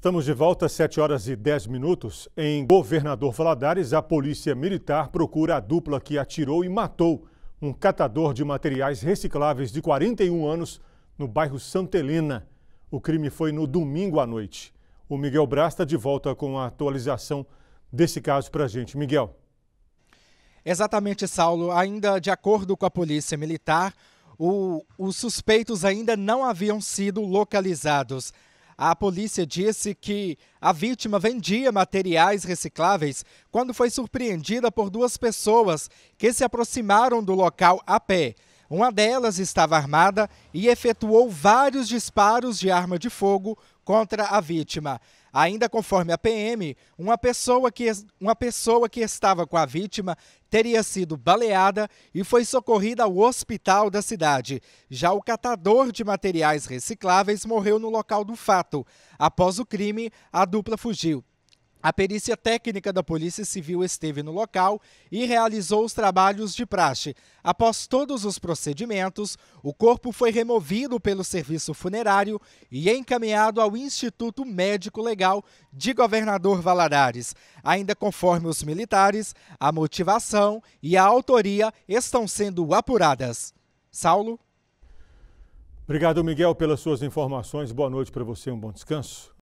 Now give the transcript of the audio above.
Estamos de volta às 7 horas e 10 minutos. Em Governador Valadares, a polícia militar procura a dupla que atirou e matou um catador de materiais recicláveis de 41 anos no bairro Santa Helena. O crime foi no domingo à noite. O Miguel Brasta tá de volta com a atualização desse caso para a gente. Miguel. Exatamente, Saulo. Ainda de acordo com a polícia militar, o, os suspeitos ainda não haviam sido localizados. A polícia disse que a vítima vendia materiais recicláveis quando foi surpreendida por duas pessoas que se aproximaram do local a pé. Uma delas estava armada e efetuou vários disparos de arma de fogo contra a vítima. Ainda conforme a PM, uma pessoa que, uma pessoa que estava com a vítima teria sido baleada e foi socorrida ao hospital da cidade. Já o catador de materiais recicláveis morreu no local do fato. Após o crime, a dupla fugiu. A perícia técnica da Polícia Civil esteve no local e realizou os trabalhos de praxe. Após todos os procedimentos, o corpo foi removido pelo serviço funerário e encaminhado ao Instituto Médico Legal de Governador Valadares. Ainda conforme os militares, a motivação e a autoria estão sendo apuradas. Saulo? Obrigado, Miguel, pelas suas informações. Boa noite para você, um bom descanso.